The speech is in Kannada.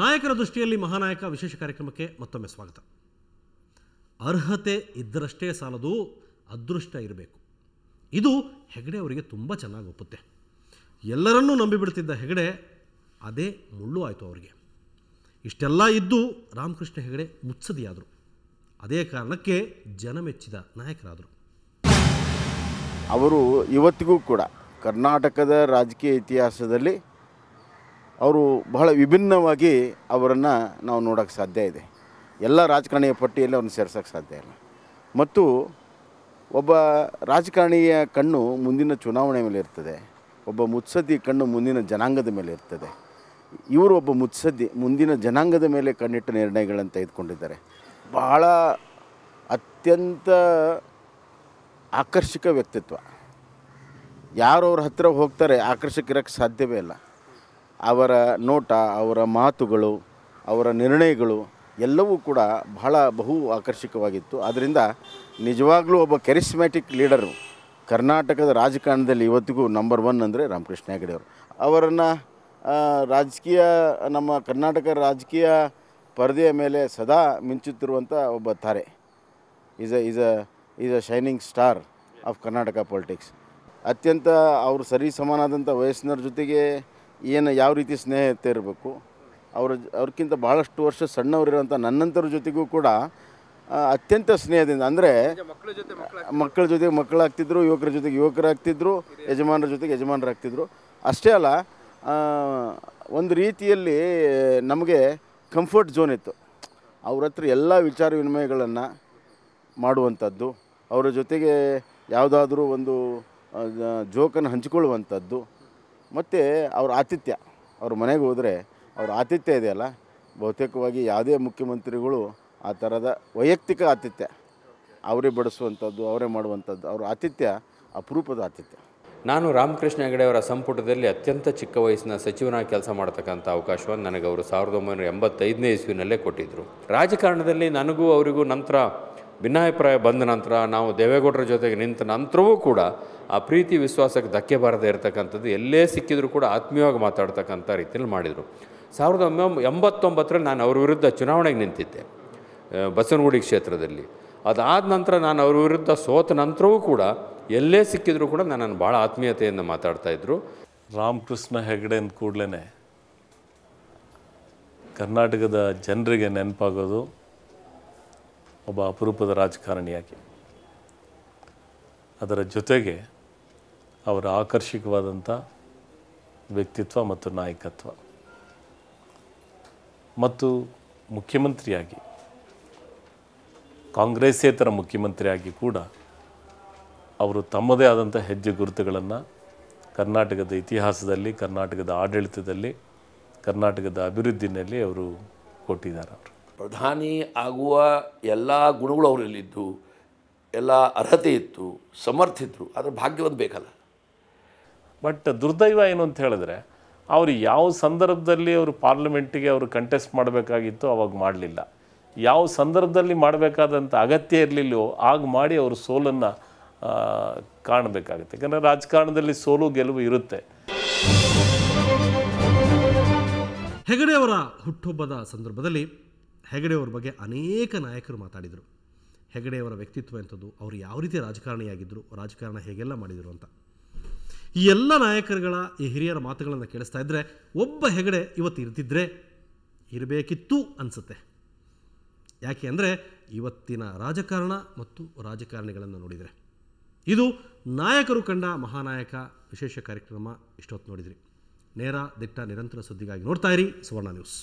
ನಾಯಕರ ದೃಷ್ಟಿಯಲ್ಲಿ ಮಹಾನಾಯಕ ವಿಶೇಷ ಕಾರ್ಯಕ್ರಮಕ್ಕೆ ಮತ್ತೊಮ್ಮೆ ಸ್ವಾಗತ ಅರ್ಹತೆ ಇದ್ದರಷ್ಟೇ ಸಾಲದು ಅದೃಷ್ಟ ಇರಬೇಕು ಇದು ಹೆಗಡೆ ಅವರಿಗೆ ತುಂಬ ಚೆನ್ನಾಗಿ ಒಪ್ಪುತ್ತೆ ಎಲ್ಲರನ್ನೂ ನಂಬಿಬಿಡ್ತಿದ್ದ ಹೆಗಡೆ ಅದೇ ಮುಳ್ಳು ಆಯಿತು ಅವರಿಗೆ ಇಷ್ಟೆಲ್ಲ ಇದ್ದು ರಾಮಕೃಷ್ಣ ಹೆಗಡೆ ಮುತ್ಸದಿಯಾದರು ಅದೇ ಕಾರಣಕ್ಕೆ ಜನಮೆಚ್ಚಿದ ನಾಯಕರಾದರು ಅವರು ಇವತ್ತಿಗೂ ಕೂಡ ಕರ್ನಾಟಕದ ರಾಜಕೀಯ ಇತಿಹಾಸದಲ್ಲಿ ಅವರು ಬಹಳ ವಿಭಿನ್ನವಾಗಿ ಅವರನ್ನು ನಾವು ನೋಡೋಕ್ಕೆ ಸಾಧ್ಯ ಇದೆ ಎಲ್ಲ ರಾಜಕಾರಣಿಯ ಪಟ್ಟಿಯಲ್ಲಿ ಅವ್ರನ್ನ ಸೇರ್ಸೋಕ್ಕೆ ಸಾಧ್ಯ ಇಲ್ಲ ಮತ್ತು ಒಬ್ಬ ರಾಜಕಾರಣಿಯ ಕಣ್ಣು ಮುಂದಿನ ಚುನಾವಣೆ ಮೇಲೆ ಇರ್ತದೆ ಒಬ್ಬ ಮುತ್ಸದ್ದಿ ಕಣ್ಣು ಮುಂದಿನ ಜನಾಂಗದ ಮೇಲೆ ಇರ್ತದೆ ಇವರು ಒಬ್ಬ ಮುತ್ಸದ್ದಿ ಮುಂದಿನ ಜನಾಂಗದ ಮೇಲೆ ಕಣ್ಣಿಟ್ಟ ನಿರ್ಣಯಗಳನ್ನು ತೆಗೆದುಕೊಂಡಿದ್ದಾರೆ ಬಹಳ ಅತ್ಯಂತ ಆಕರ್ಷಕ ವ್ಯಕ್ತಿತ್ವ ಅವ್ರ ಹತ್ತಿರ ಹೋಗ್ತಾರೆ ಆಕರ್ಷಕ ಇರೋಕ್ಕೆ ಸಾಧ್ಯವೇ ಇಲ್ಲ ಅವರ ನೋಟ ಅವರ ಮಾತುಗಳು ಅವರ ನಿರ್ಣಯಗಳು ಎಲ್ಲವೂ ಕೂಡ ಬಹಳ ಬಹು ಆಕರ್ಷಕವಾಗಿತ್ತು ಆದ್ದರಿಂದ ನಿಜವಾಗಲೂ ಒಬ್ಬ ಕೆರಿಸ್ಮ್ಯಾಟಿಕ್ ಲೀಡರು ಕರ್ನಾಟಕದ ರಾಜಕಾರಣದಲ್ಲಿ ಇವತ್ತಿಗೂ ನಂಬರ್ ಒನ್ ಅಂದರೆ ರಾಮಕೃಷ್ಣ ಅವರು ಅವರನ್ನು ರಾಜಕೀಯ ನಮ್ಮ ಕರ್ನಾಟಕ ರಾಜಕೀಯ ಪರದೆಯ ಮೇಲೆ ಸದಾ ಮಿಂಚುತ್ತಿರುವಂಥ ಒಬ್ಬ ತಾರೆ is a is a is a shining star of Karnataka politics ಅತ್ಯಂತ ಅವರು ಸರಿ ಸಮಾನಾದಂಥ ವಯಸ್ಸಿನವ್ರ ಜೊತೆಗೆ ಏನು ಯಾವ ರೀತಿ ಸ್ನೇಹತೆ ಇರಬೇಕು ಅವ್ರ ಅವ್ರಕ್ಕಿಂತ ಭಾಳಷ್ಟು ವರ್ಷ ಸಣ್ಣವರಿರುವಂಥ ನನ್ನಂಥವ್ರ ಜೊತೆಗೂ ಕೂಡ ಅತ್ಯಂತ ಸ್ನೇಹದಿಂದ ಅಂದರೆ ಮಕ್ಕಳ ಜೊತೆಗೆ ಮಕ್ಕಳಾಗ್ತಿದ್ರು ಯುವಕರ ಜೊತೆಗೆ ಯುವಕರಾಗ್ತಿದ್ರು ಯಜಮಾನರ ಜೊತೆಗೆ ಯಜಮಾನರಾಗ್ತಿದ್ರು ಅಷ್ಟೇ ಅಲ್ಲ ಒಂದು ರೀತಿಯಲ್ಲಿ ನಮಗೆ ಕಂಫರ್ಟ್ ಝೋನ್ ಇತ್ತು ಅವ್ರ ಹತ್ರ ಎಲ್ಲ ವಿಚಾರ ವಿನಿಮಯಗಳನ್ನು ಮಾಡುವಂಥದ್ದು ಅವರ ಜೊತೆಗೆ ಯಾವುದಾದ್ರೂ ಒಂದು ಜೋಕನ್ನು ಹಂಚಿಕೊಳ್ಳುವಂಥದ್ದು ಮತ್ತು ಅವ್ರ ಆತಿಥ್ಯ ಅವ್ರ ಮನೆಗೆ ಹೋದರೆ ಅವ್ರ ಆತಿಥ್ಯ ಇದೆಯಲ್ಲ ಬಹುತೇಕವಾಗಿ ಯಾವುದೇ ಮುಖ್ಯಮಂತ್ರಿಗಳು ಆ ಥರದ ವೈಯಕ್ತಿಕ ಆತಿಥ್ಯ ಅವರೇ ಬಡಿಸುವಂಥದ್ದು ಅವರೇ ಮಾಡುವಂಥದ್ದು ಅವ್ರ ಆತಿಥ್ಯ ಅಪರೂಪದ ಆತಿಥ್ಯ ನಾನು ರಾಮಕೃಷ್ಣ ಹೆಗಡೆ ಅವರ ಸಂಪುಟದಲ್ಲಿ ಅತ್ಯಂತ ಚಿಕ್ಕ ವಯಸ್ಸಿನ ಸಚಿವನಾಗಿ ಕೆಲಸ ಮಾಡ್ತಕ್ಕಂಥ ಅವಕಾಶವನ್ನು ನನಗೆ ಅವರು ಸಾವಿರದ ಒಂಬೈನೂರ ಎಂಬತ್ತೈದನೇ ಇಸ್ವಿನಲ್ಲೇ ಕೊಟ್ಟಿದ್ದರು ರಾಜಕಾರಣದಲ್ಲಿ ನನಗೂ ಅವರಿಗೂ ನಂತರ ಭಿನ್ನಾಭಿಪ್ರಾಯ ಬಂದ ನಂತರ ನಾವು ದೇವೇಗೌಡರ ಜೊತೆಗೆ ನಿಂತ ನಂತರವೂ ಕೂಡ ಆ ಪ್ರೀತಿ ವಿಶ್ವಾಸಕ್ಕೆ ಧಕ್ಕೆ ಬಾರದೇ ಇರತಕ್ಕಂಥದ್ದು ಎಲ್ಲೇ ಸಿಕ್ಕಿದರೂ ಕೂಡ ಆತ್ಮೀಯವಾಗಿ ಮಾತಾಡ್ತಕ್ಕಂಥ ರೀತಿಯಲ್ಲಿ ಮಾಡಿದರು ಸಾವಿರದ ಒಂಬೈ ಎಂಬತ್ತೊಂಬತ್ತರಲ್ಲಿ ನಾನು ಅವ್ರ ವಿರುದ್ಧ ಚುನಾವಣೆಗೆ ನಿಂತಿದ್ದೆ ಬಸವನಗುಡಿ ಕ್ಷೇತ್ರದಲ್ಲಿ ಅದಾದ ನಂತರ ನಾನು ಅವ್ರ ವಿರುದ್ಧ ಸೋತ ನಂತರವೂ ಕೂಡ ಎಲ್ಲೇ ಸಿಕ್ಕಿದರೂ ಕೂಡ ನನ್ನನ್ನು ಭಾಳ ಆತ್ಮೀಯತೆಯಿಂದ ಮಾತಾಡ್ತಾ ಮಾತಾಡ್ತಾಯಿದ್ರು ರಾಮಕೃಷ್ಣ ಹೆಗಡೆ ಅಂದ ಕೂಡಲೇ ಕರ್ನಾಟಕದ ಜನರಿಗೆ ನೆನಪಾಗೋದು ಒಬ್ಬ ಅಪರೂಪದ ರಾಜಕಾರಣಿಯಾಗಿ ಅದರ ಜೊತೆಗೆ ಅವರ ಆಕರ್ಷಕವಾದಂಥ ವ್ಯಕ್ತಿತ್ವ ಮತ್ತು ನಾಯಕತ್ವ ಮತ್ತು ಮುಖ್ಯಮಂತ್ರಿಯಾಗಿ ಕಾಂಗ್ರೆಸ್ಸೇತರ ಮುಖ್ಯಮಂತ್ರಿಯಾಗಿ ಕೂಡ ಅವರು ತಮ್ಮದೇ ಆದಂಥ ಹೆಜ್ಜೆ ಗುರುತುಗಳನ್ನು ಕರ್ನಾಟಕದ ಇತಿಹಾಸದಲ್ಲಿ ಕರ್ನಾಟಕದ ಆಡಳಿತದಲ್ಲಿ ಕರ್ನಾಟಕದ ಅಭಿವೃದ್ಧಿನಲ್ಲಿ ಅವರು ಕೊಟ್ಟಿದ್ದಾರೆ ಅವರು ಪ್ರಧಾನಿ ಆಗುವ ಎಲ್ಲ ಗುಣಗಳು ಅವರಲ್ಲಿದ್ದು ಎಲ್ಲ ಅರ್ಹತೆ ಇತ್ತು ಸಮರ್ಥಿದ್ರು ಆದರೆ ಭಾಗ್ಯವಂತ ಬೇಕಲ್ಲ ಬಟ್ ದುರ್ದೈವ ಏನು ಅಂತ ಹೇಳಿದ್ರೆ ಅವರು ಯಾವ ಸಂದರ್ಭದಲ್ಲಿ ಅವರು ಪಾರ್ಲಿಮೆಂಟಿಗೆ ಅವರು ಕಂಟೆಸ್ಟ್ ಮಾಡಬೇಕಾಗಿತ್ತು ಅವಾಗ ಮಾಡಲಿಲ್ಲ ಯಾವ ಸಂದರ್ಭದಲ್ಲಿ ಮಾಡಬೇಕಾದಂಥ ಅಗತ್ಯ ಇರಲಿಲ್ಲೋ ಆಗ ಮಾಡಿ ಅವರು ಸೋಲನ್ನು ಕಾಣಬೇಕಾಗುತ್ತೆ ಯಾಕಂದರೆ ರಾಜಕಾರಣದಲ್ಲಿ ಸೋಲು ಗೆಲುವು ಇರುತ್ತೆ ಹೆಗಡೆಯವರ ಹುಟ್ಟುಹಬ್ಬದ ಸಂದರ್ಭದಲ್ಲಿ ಹೆಗಡೆಯವ್ರ ಬಗ್ಗೆ ಅನೇಕ ನಾಯಕರು ಮಾತಾಡಿದರು ಹೆಗಡೆಯವರ ವ್ಯಕ್ತಿತ್ವ ಎಂಥದ್ದು ಅವರು ಯಾವ ರೀತಿ ರಾಜಕಾರಣಿಯಾಗಿದ್ದರು ರಾಜಕಾರಣ ಹೇಗೆಲ್ಲ ಮಾಡಿದರು ಅಂತ ಈ ಎಲ್ಲ ನಾಯಕರುಗಳ ಈ ಹಿರಿಯರ ಮಾತುಗಳನ್ನು ಕೇಳಿಸ್ತಾ ಇದ್ದರೆ ಒಬ್ಬ ಹೆಗಡೆ ಇವತ್ತು ಇರ್ತಿದ್ರೆ ಇರಬೇಕಿತ್ತು ಅನಿಸುತ್ತೆ ಯಾಕೆ ಅಂದರೆ ಇವತ್ತಿನ ರಾಜಕಾರಣ ಮತ್ತು ರಾಜಕಾರಣಿಗಳನ್ನು ನೋಡಿದರೆ ಇದು ನಾಯಕರು ಕಂಡ ಮಹಾನಾಯಕ ವಿಶೇಷ ಕಾರ್ಯಕ್ರಮ ಇಷ್ಟೊತ್ತು ನೋಡಿದ್ರಿ ನೇರ ದಿಟ್ಟ ನಿರಂತರ ಸುದ್ದಿಗಾಗಿ ನೋಡ್ತಾ ಇರಿ ಸುವರ್ಣ ನ್ಯೂಸ್